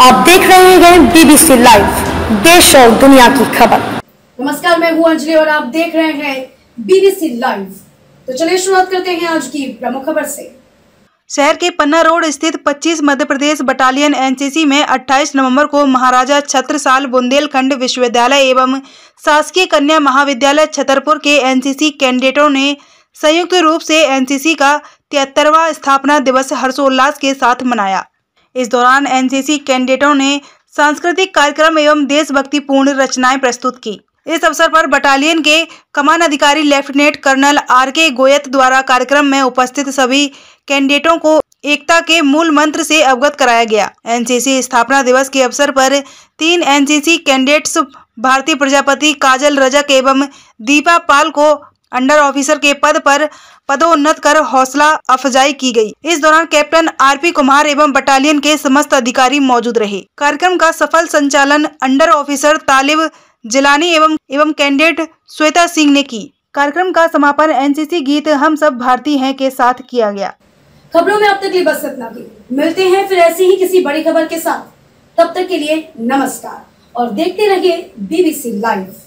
आप देख रहे हैं बीबीसी लाइव देश और दुनिया की खबर नमस्कार मैं हूं अंजलि और आप देख रहे हैं बीबीसी लाइव तो चलिए शुरुआत करते हैं आज की प्रमुख खबर से शहर के पन्ना रोड स्थित 25 मध्य प्रदेश बटालियन एनसीसी में 28 नवंबर को महाराजा छत्रसाल बुंदेलखंड विश्वविद्यालय एवं शासकीय कन्या महाविद्यालय छतरपुर के एनसीसी कैंडिडेटों ने संयुक्त रूप से एनसीसी का तिहत्तरवा स्थापना दिवस हर्षोल्लास के साथ मनाया इस दौरान एनसीसी कैंडिडेटों ने सांस्कृतिक कार्यक्रम एवं देशभक्ति पूर्ण रचनाएं प्रस्तुत की इस अवसर पर बटालियन के कमान अधिकारी लेफ्टिनेंट कर्नल आर के गोयत द्वारा कार्यक्रम में उपस्थित सभी कैंडिडेटों को एकता के मूल मंत्र से अवगत कराया गया एनसीसी स्थापना दिवस के अवसर पर तीन एनसीसी कैंडिडेट्स भारतीय प्रजापति काजल रजक एवं दीपा पाल को अंडर ऑफिसर के पद पर पदोन्नत कर हौसला अफजाई की गई। इस दौरान कैप्टन आरपी कुमार एवं बटालियन के समस्त अधिकारी मौजूद रहे कार्यक्रम का सफल संचालन अंडर ऑफिसर तालिब जिलानी एवं एवं कैंडिडेट श्वेता सिंह ने की कार्यक्रम का समापन एनसीसी गीत हम सब भारतीय हैं के साथ किया गया खबरों में अब तक बस इतना भी मिलते हैं फिर ऐसी ही किसी बड़ी खबर के साथ तब तक के लिए नमस्कार और देखते रहिए बीबीसी लाइव